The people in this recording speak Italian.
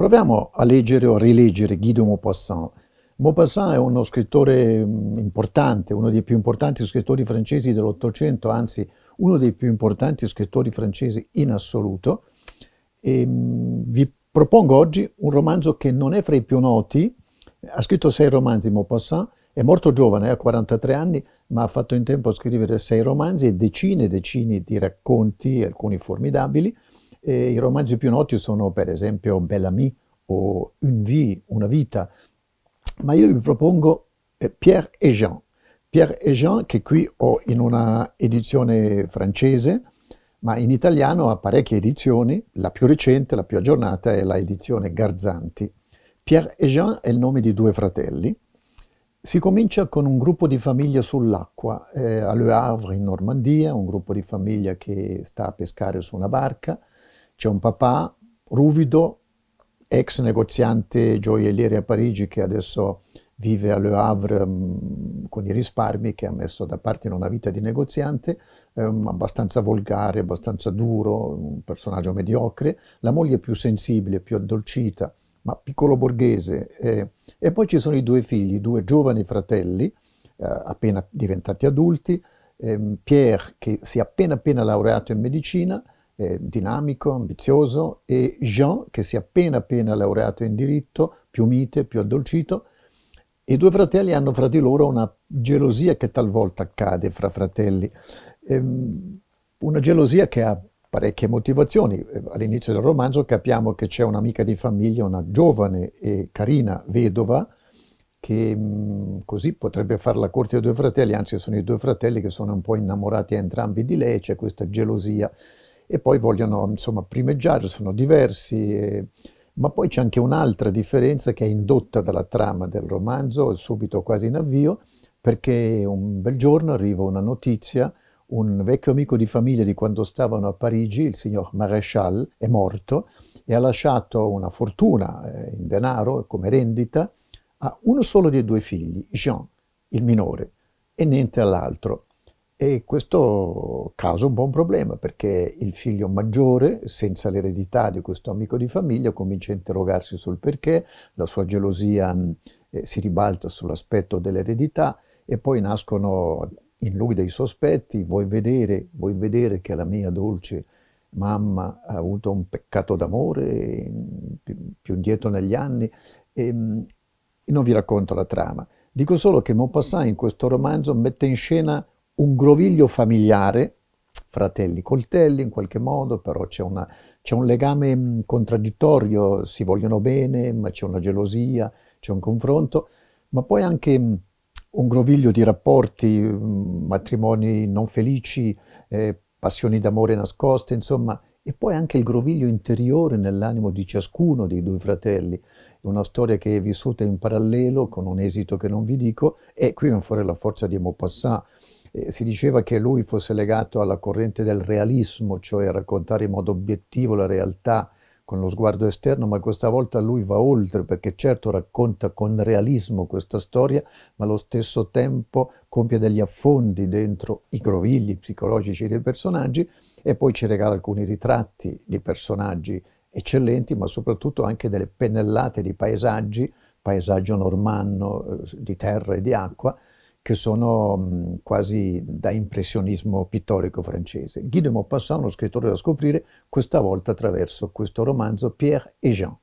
Proviamo a leggere o a rileggere Guido Maupassant. Maupassant è uno scrittore mm, importante, uno dei più importanti scrittori francesi dell'Ottocento, anzi uno dei più importanti scrittori francesi in assoluto. E ehm, vi propongo oggi un romanzo che non è fra i più noti, ha scritto sei romanzi Maupassant, è molto giovane, ha eh, 43 anni, ma ha fatto in tempo a scrivere sei romanzi e decine e decine di racconti, alcuni formidabili, e I romanzi più noti sono per esempio Bellamy o Une vie, una vita, ma io vi propongo eh, Pierre et Jean. Pierre et Jean che qui ho in una edizione francese, ma in italiano ha parecchie edizioni, la più recente, la più aggiornata è la edizione Garzanti. Pierre et Jean è il nome di due fratelli. Si comincia con un gruppo di famiglia sull'acqua, eh, a Le Havre in Normandia, un gruppo di famiglia che sta a pescare su una barca, c'è un papà ruvido, ex negoziante gioielliere a Parigi che adesso vive a Le Havre mh, mm, con i risparmi che ha messo da parte in una vita di negoziante, ehm, abbastanza volgare, abbastanza duro, un personaggio mediocre, la moglie più sensibile, più addolcita, ma piccolo borghese. Eh. E poi ci sono i due figli, due giovani fratelli, eh, appena diventati adulti, ehm, Pierre che si è appena appena laureato in medicina, eh, dinamico, ambizioso, e Jean, che si è appena appena laureato in diritto, più mite, più addolcito, i due fratelli hanno fra di loro una gelosia che talvolta accade fra fratelli, ehm, una gelosia che ha parecchie motivazioni. All'inizio del romanzo capiamo che c'è un'amica di famiglia, una giovane e carina vedova, che mm, così potrebbe fare la corte ai due fratelli, anzi sono i due fratelli che sono un po' innamorati entrambi di lei, c'è questa gelosia e poi vogliono insomma, primeggiare, sono diversi. E... Ma poi c'è anche un'altra differenza che è indotta dalla trama del romanzo, subito quasi in avvio, perché un bel giorno arriva una notizia, un vecchio amico di famiglia di quando stavano a Parigi, il signor Maréchal, è morto e ha lasciato una fortuna eh, in denaro come rendita a uno solo dei due figli, Jean, il minore, e niente all'altro. E questo causa un buon problema perché il figlio maggiore, senza l'eredità di questo amico di famiglia, comincia a interrogarsi sul perché, la sua gelosia mm, eh, si ribalta sull'aspetto dell'eredità e poi nascono in lui dei sospetti, vuoi vedere, vuoi vedere che la mia dolce mamma ha avuto un peccato d'amore mm, più, più indietro negli anni e, e mm, non vi racconto la trama. Dico solo che Maupassant in questo romanzo mette in scena un groviglio familiare, fratelli coltelli in qualche modo, però c'è, una, c'è un legame mm, contraddittorio, si vogliono bene, ma c'è una gelosia, c'è un confronto, ma poi anche mm, un groviglio di rapporti, mm, matrimoni non felici, eh, passioni d'amore nascoste, insomma, e poi anche il groviglio interiore nell'animo di ciascuno dei due fratelli una storia che è vissuta in parallelo con un esito che non vi dico e qui viene fuori la forza di Maupassant eh, si diceva che lui fosse legato alla corrente del realismo, cioè raccontare in modo obiettivo la realtà con lo sguardo esterno, ma questa volta lui va oltre perché certo racconta con realismo questa storia, ma allo stesso tempo compie degli affondi dentro i grovigli psicologici dei personaggi e poi ci regala alcuni ritratti di personaggi eccellenti, ma soprattutto anche delle pennellate di paesaggi, paesaggio normanno eh, di terra e di acqua, che sono mm, quasi da impressionismo pittorico francese. Guy de Maupassant, lo scrittore da scoprire, questa volta attraverso questo romanzo Pierre et Jean.